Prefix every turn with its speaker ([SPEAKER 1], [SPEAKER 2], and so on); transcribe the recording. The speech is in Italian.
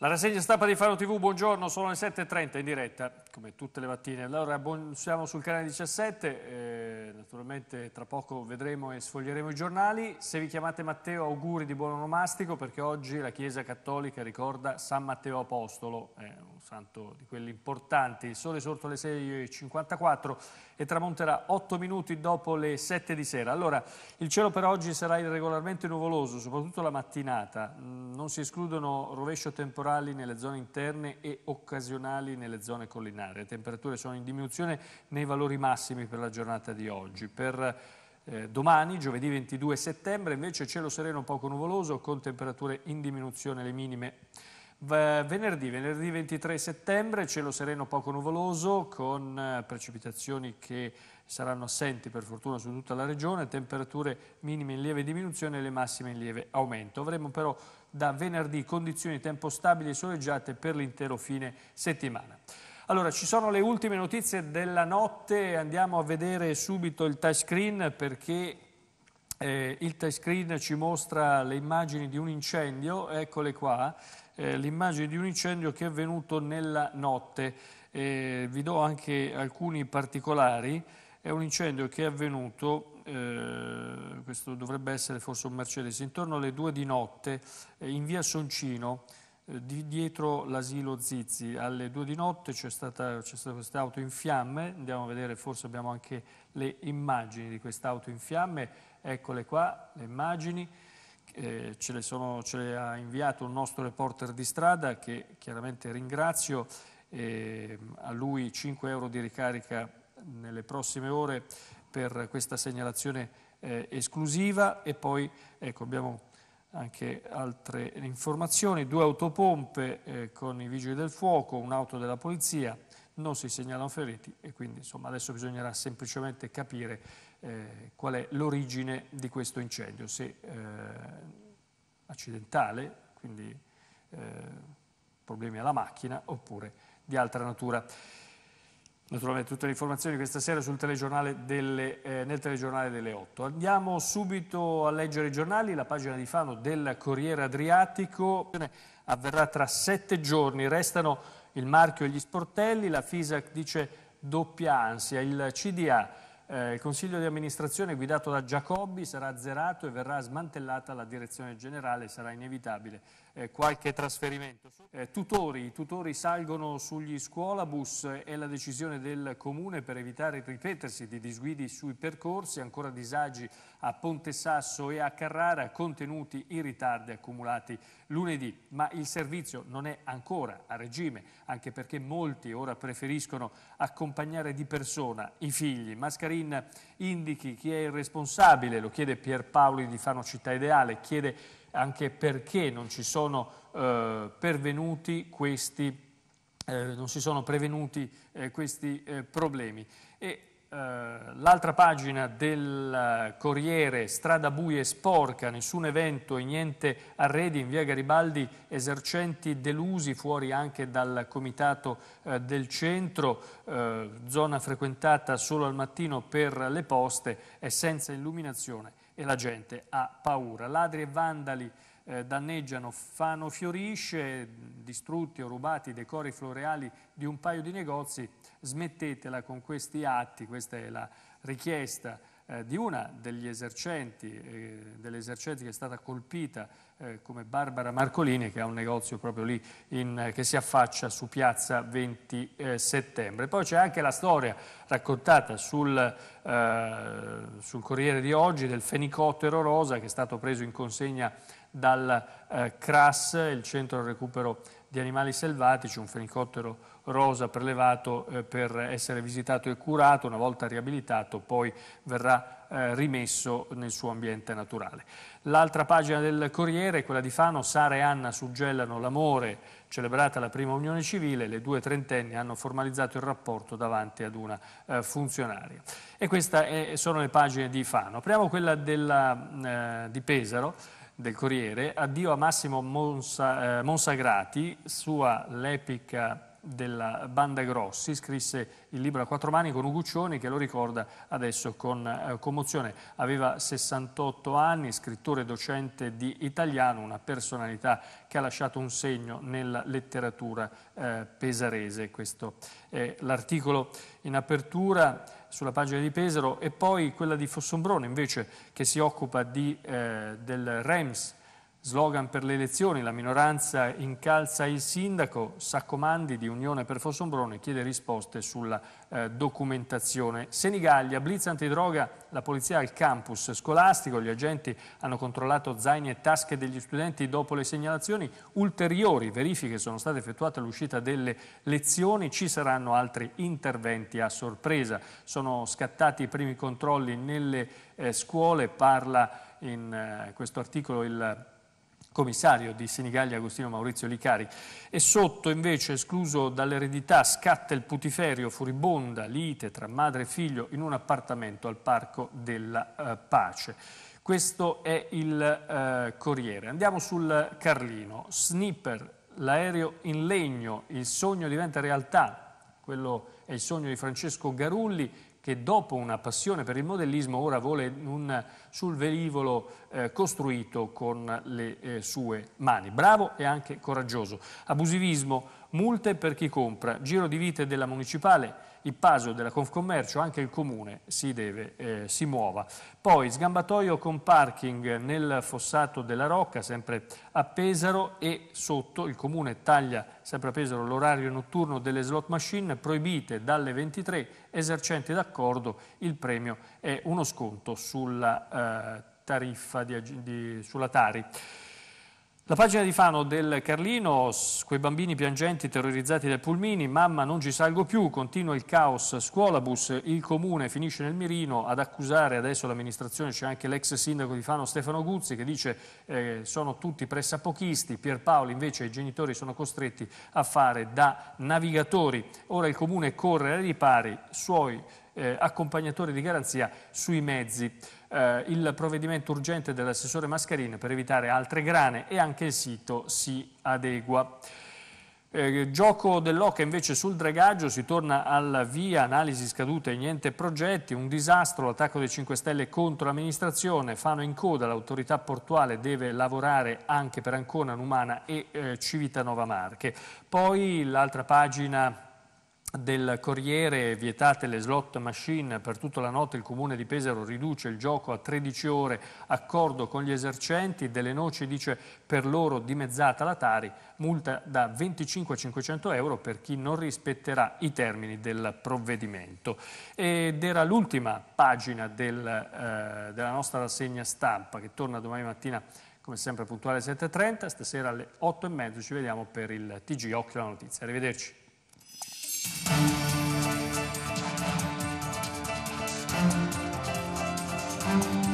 [SPEAKER 1] La rassegna stampa di Faro TV, buongiorno, sono le 7.30 in diretta, come tutte le mattine. Allora, buon, siamo sul canale 17, eh, naturalmente tra poco vedremo e sfoglieremo i giornali. Se vi chiamate Matteo, auguri di buon onomastico, perché oggi la Chiesa Cattolica ricorda San Matteo Apostolo, eh, santo di quelli importanti. Il sole sorto alle 6.54 e tramonterà 8 minuti dopo le 7 di sera. Allora, il cielo per oggi sarà irregolarmente nuvoloso, soprattutto la mattinata. Mm, non si escludono rovescio temporali nelle zone interne e occasionali nelle zone collinari. Le temperature sono in diminuzione nei valori massimi per la giornata di oggi. Per eh, domani, giovedì 22 settembre, invece cielo sereno poco nuvoloso con temperature in diminuzione le minime Venerdì, venerdì 23 settembre, cielo sereno poco nuvoloso con eh, precipitazioni che saranno assenti per fortuna su tutta la regione, temperature minime in lieve diminuzione e le massime in lieve aumento. Avremo però da venerdì condizioni tempo stabili e soleggiate per l'intero fine settimana. Allora, ci sono le ultime notizie della notte, andiamo a vedere subito il touchscreen perché eh, il touchscreen ci mostra le immagini di un incendio, eccole qua, eh, l'immagine di un incendio che è avvenuto nella notte. Eh, vi do anche alcuni particolari. È un incendio che è avvenuto, eh, questo dovrebbe essere forse un Mercedes, intorno alle due di notte eh, in via Soncino, eh, di dietro l'asilo Zizzi. Alle due di notte c'è stata, stata auto in fiamme, andiamo a vedere, forse abbiamo anche le immagini di quest'auto in fiamme, eccole qua, le immagini eh, ce, le sono, ce, le ha inviato un nostro reporter di strada che chiaramente ringrazio, eh, a lui 5 euro di ricarica nelle prossime ore per questa segnalazione eh, esclusiva e poi ecco, abbiamo anche altre informazioni, due autopompe eh, con i vigili del fuoco, un'auto della polizia, non si segnalano feriti e quindi insomma, adesso bisognerà semplicemente capire eh, qual è l'origine di questo incendio, se eh, accidentale, quindi eh, problemi alla macchina, oppure di altra natura. Naturalmente tutte le informazioni questa sera telegiornale delle, eh, nel telegiornale delle 8. Andiamo subito a leggere i giornali, la pagina di Fano del Corriere Adriatico avverrà tra sette giorni, restano il marchio e gli sportelli, la FISAC dice doppia ansia, il CDA eh, il Consiglio di amministrazione guidato da Giacobbi sarà azzerato e verrà smantellata la direzione generale, sarà inevitabile eh, qualche trasferimento. Eh, tutori, I tutori salgono sugli scuolabus, e la decisione del Comune per evitare il ripetersi di disguidi sui percorsi, ancora disagi a Ponte Sasso e a Carrara, contenuti i ritardi accumulati lunedì. Ma il servizio non è ancora a regime, anche perché molti ora preferiscono accompagnare di persona i figli. Mascarin indichi chi è il responsabile, lo chiede Pierpaoli di Fano Città Ideale, chiede anche perché non ci sono eh, pervenuti questi eh, non si sono prevenuti eh, questi eh, problemi. E eh, l'altra pagina del eh, Corriere, strada buia e sporca, nessun evento e niente arredi in via Garibaldi, esercenti delusi fuori anche dal comitato eh, del centro, eh, zona frequentata solo al mattino per le poste e senza illuminazione e la gente ha paura. Ladri e vandali eh, danneggiano, fanno fiorisce, distrutti o rubati i decori floreali di un paio di negozi, smettetela con questi atti, questa è la richiesta eh, di una degli esercenti, eh, delle esercenti che è stata colpita eh, come Barbara Marcolini che ha un negozio proprio lì in, eh, che si affaccia su piazza 20 settembre. Poi c'è anche la storia raccontata sul, sul Corriere di oggi del fenicottero rosa che è stato preso in consegna dal eh, CRAS, il Centro Recupero di Animali Selvatici, un fenicottero rosa prelevato eh, per essere visitato e curato, una volta riabilitato poi verrà eh, rimesso nel suo ambiente naturale. L'altra pagina del Corriere è quella di Fano, Sara e Anna suggellano l'amore, celebrata la prima unione civile, le due trentenni hanno formalizzato il rapporto davanti ad una eh, funzionaria. E queste eh, sono le pagine di Fano. Apriamo quella della, eh, di Pesaro del Corriere, addio a Massimo Monsa, eh, Monsagrati, sua l'epica della Banda Grossi, scrisse il libro a quattro mani con Uguccioni che lo ricorda adesso con eh, commozione. Aveva 68 anni, scrittore e docente di italiano, una personalità che ha lasciato un segno nella letteratura eh, pesarese. Questo è l'articolo in apertura sulla pagina di Pesaro e poi quella di Fossombrone invece che si occupa di, eh, del REMS, slogan per le elezioni, la minoranza incalza il sindaco, Saccomandi di Unione per Fossombrone chiede risposte sulla eh, documentazione. Senigallia, blitz antidroga, la polizia al campus scolastico, gli agenti hanno controllato zaini e tasche degli studenti dopo le segnalazioni, ulteriori verifiche sono state effettuate all'uscita delle lezioni, ci saranno altri interventi a sorpresa. Sono scattati i primi controlli nelle eh, scuole, parla in eh, questo articolo il commissario di Senigallia Agostino Maurizio Licari e sotto invece escluso dall'eredità scatta il putiferio furibonda lite tra madre e figlio in un appartamento al Parco della eh, Pace. Questo è il eh, Corriere. Andiamo sul Carlino. Snipper, l'aereo in legno, il sogno diventa realtà. Quello è il sogno di Francesco Garulli che dopo una passione per il modellismo ora vuole un, sul velivolo eh, costruito con le eh, sue mani. Bravo e anche coraggioso. Abusivismo, multe per chi compra, giro di vite della municipale, il Paso della Confcommercio, anche il Comune si, deve, eh, si muova. Poi sgambatoio con parking nel fossato della Rocca, sempre a Pesaro e sotto il Comune taglia sempre a Pesaro l'orario notturno delle slot machine, proibite dalle 23, esercenti d'accordo, il premio è uno sconto sulla eh, tariffa di, di, sulla Tari. La pagina di Fano del Carlino, quei bambini piangenti terrorizzati dai pulmini, mamma non ci salgo più, continua il caos, scuolabus, il comune finisce nel mirino, ad accusare adesso l'amministrazione c'è anche l'ex sindaco di Fano Stefano Guzzi che dice eh, sono tutti pressapochisti, Pierpaoli invece i genitori sono costretti a fare da navigatori, ora il comune corre ai ripari, suoi eh, accompagnatori di garanzia sui mezzi. Eh, il provvedimento urgente dell'assessore Mascarini per evitare altre grane e anche il sito si adegua. Eh, gioco dell'Oca invece sul dragaggio, si torna alla via, analisi scadute, niente progetti, un disastro, l'attacco dei 5 Stelle contro l'amministrazione, fanno in coda, l'autorità portuale deve lavorare anche per Ancona, Numana e eh, Civitanova Marche. Poi l'altra pagina del Corriere vietate le slot machine per tutta la notte il comune di Pesaro riduce il gioco a 13 ore accordo con gli esercenti delle noci dice per loro dimezzata la Tari multa da 25 a 500 euro per chi non rispetterà i termini del provvedimento ed era l'ultima pagina del, eh, della nostra rassegna stampa che torna domani mattina come sempre puntuale alle 7.30 stasera alle 8.30 ci vediamo per il TG Occhio alla Notizia arrivederci Thank you.